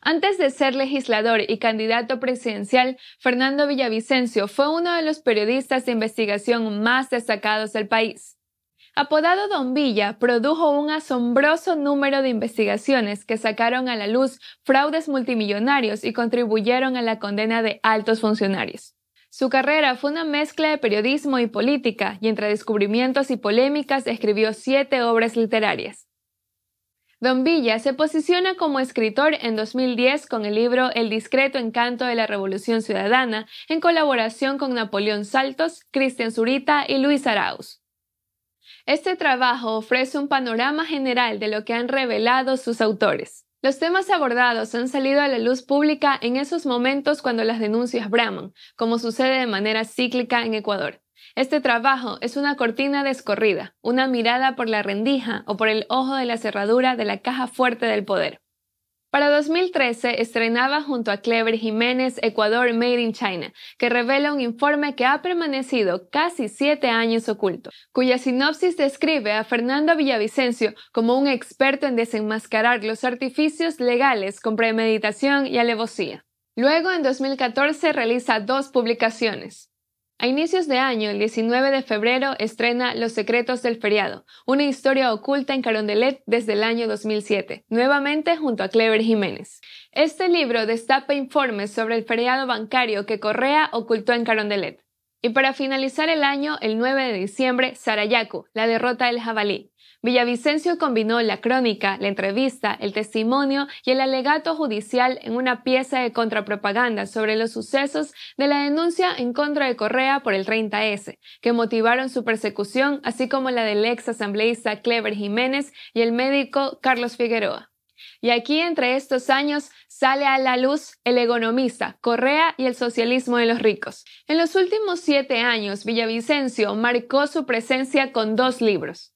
Antes de ser legislador y candidato presidencial, Fernando Villavicencio fue uno de los periodistas de investigación más destacados del país. Apodado Don Villa, produjo un asombroso número de investigaciones que sacaron a la luz fraudes multimillonarios y contribuyeron a la condena de altos funcionarios. Su carrera fue una mezcla de periodismo y política, y entre descubrimientos y polémicas escribió siete obras literarias. Don Villa se posiciona como escritor en 2010 con el libro El discreto encanto de la Revolución Ciudadana, en colaboración con Napoleón Saltos, Cristian Zurita y Luis Arauz. Este trabajo ofrece un panorama general de lo que han revelado sus autores. Los temas abordados han salido a la luz pública en esos momentos cuando las denuncias braman, como sucede de manera cíclica en Ecuador. Este trabajo es una cortina descorrida, una mirada por la rendija o por el ojo de la cerradura de la caja fuerte del poder. Para 2013 estrenaba junto a Clever Jiménez Ecuador Made in China, que revela un informe que ha permanecido casi siete años oculto, cuya sinopsis describe a Fernando Villavicencio como un experto en desenmascarar los artificios legales con premeditación y alevosía. Luego, en 2014, realiza dos publicaciones. A inicios de año, el 19 de febrero, estrena Los secretos del feriado, una historia oculta en Carondelet desde el año 2007, nuevamente junto a Clever Jiménez. Este libro destapa informes sobre el feriado bancario que Correa ocultó en Carondelet. Y para finalizar el año, el 9 de diciembre, Sarayaku, la derrota del jabalí. Villavicencio combinó la crónica, la entrevista, el testimonio y el alegato judicial en una pieza de contrapropaganda sobre los sucesos de la denuncia en contra de Correa por el 30S, que motivaron su persecución, así como la del ex asambleísta Clever Jiménez y el médico Carlos Figueroa. Y aquí entre estos años sale a la luz El economista, Correa y el socialismo de los ricos. En los últimos siete años, Villavicencio marcó su presencia con dos libros.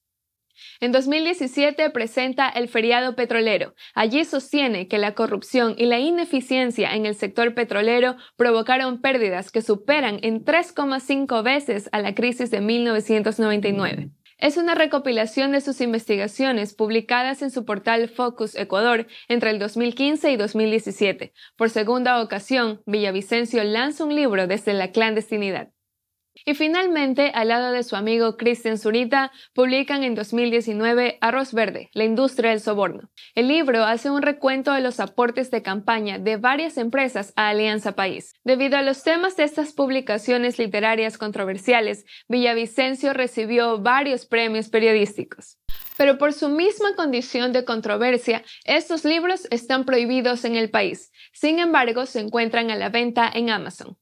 En 2017 presenta El feriado petrolero. Allí sostiene que la corrupción y la ineficiencia en el sector petrolero provocaron pérdidas que superan en 3,5 veces a la crisis de 1999 es una recopilación de sus investigaciones publicadas en su portal Focus Ecuador entre el 2015 y 2017. Por segunda ocasión, Villavicencio lanza un libro desde la clandestinidad. Y finalmente, al lado de su amigo Christian Zurita, publican en 2019 Arroz Verde, la industria del soborno. El libro hace un recuento de los aportes de campaña de varias empresas a Alianza País. Debido a los temas de estas publicaciones literarias controversiales, Villavicencio recibió varios premios periodísticos. Pero por su misma condición de controversia, estos libros están prohibidos en el país. Sin embargo, se encuentran a la venta en Amazon.